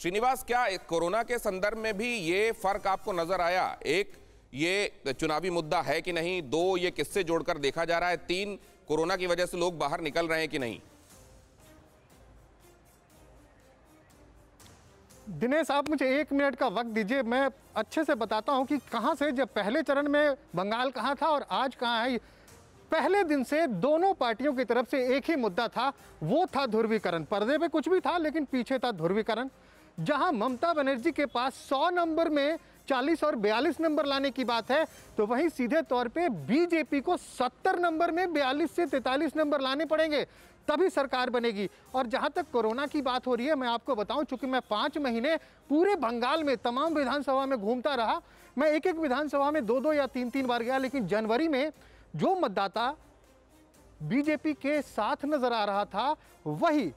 श्रीनिवास क्या कोरोना के संदर्भ में भी ये फर्क आपको नजर आया एक ये चुनावी मुद्दा है कि नहीं दो ये किससे जोड़कर देखा जा रहा है तीन कोरोना की वजह से लोग बाहर निकल रहे हैं कि नहीं दिनेश आप मुझे एक मिनट का वक्त दीजिए मैं अच्छे से बताता हूं कि कहां से जब पहले चरण में बंगाल कहां था और आज कहां है पहले दिन से दोनों पार्टियों की तरफ से एक ही मुद्दा था वो था ध्रुवीकरण पर्दे पे कुछ भी था लेकिन पीछे था ध्रुवीकरण जहां ममता बनर्जी के पास 100 नंबर में 40 और 42 नंबर लाने की बात है तो वहीं सीधे तौर पे बीजेपी को 70 नंबर में 42 से 43 नंबर लाने पड़ेंगे तभी सरकार बनेगी और जहां तक कोरोना की बात हो रही है मैं आपको बताऊं चूंकि मैं पाँच महीने पूरे बंगाल में तमाम विधानसभा में घूमता रहा मैं एक एक विधानसभा में दो दो या तीन तीन बार गया लेकिन जनवरी में जो मतदाता बीजेपी के साथ नजर आ रहा था वही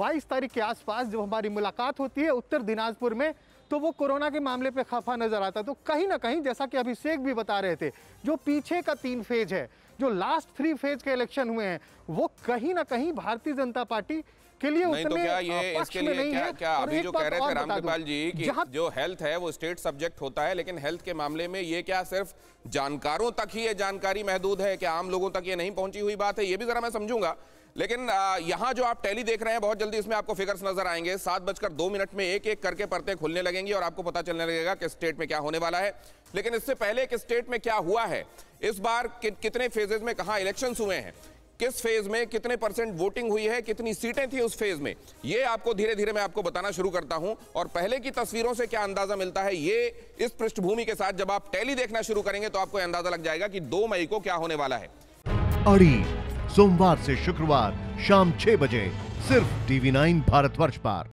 22 तारीख के आसपास जब हमारी मुलाकात होती है उत्तर दिनाजपुर में तो वो कोरोना के मामले पे खफा नज़र आता है तो कहीं ना कहीं जैसा कि अभिषेक भी बता रहे थे जो पीछे का तीन फेज है जो लास्ट थ्री फेज के इलेक्शन हुए हैं वो कहीं ना कहीं भारतीय जनता पार्टी के लिए नहीं तो उतने तो क्या ये इसके लिए नहीं क्या, है क्या अभी जो कह रहे थे रामकृपाल जी कि जो हेल्थ है वो स्टेट सब्जेक्ट होता है लेकिन हेल्थ के मामले में ये क्या सिर्फ जानकारों तक ही ये जानकारी महदूद है क्या आम लोगों तक ये नहीं पहुंची हुई बात है ये भी जरा मैं समझूंगा लेकिन यहाँ जो आप टैली देख रहे हैं बहुत जल्दी इसमें आपको फिगर्स नजर आएंगे सात बजकर दो मिनट में एक एक करके परतें खुलने लगेंगी और आपको पता चलने लगेगा कि स्टेट में क्या होने वाला है लेकिन इससे पहले कि स्टेट में क्या हुआ है इस बार कि, कितने फेजेज में कहाँ इलेक्शन हुए हैं किस फेज में कितने परसेंट वोटिंग हुई है कितनी सीटें थी उस फेज में ये आपको धीरे धीरे मैं आपको बताना शुरू करता हूं और पहले की तस्वीरों से क्या अंदाजा मिलता है ये इस पृष्ठभूमि के साथ जब आप टैली देखना शुरू करेंगे तो आपको अंदाजा लग जाएगा कि दो मई को क्या होने वाला है सोमवार से शुक्रवार शाम छह बजे सिर्फ टीवी नाइन भारतवर्ष पर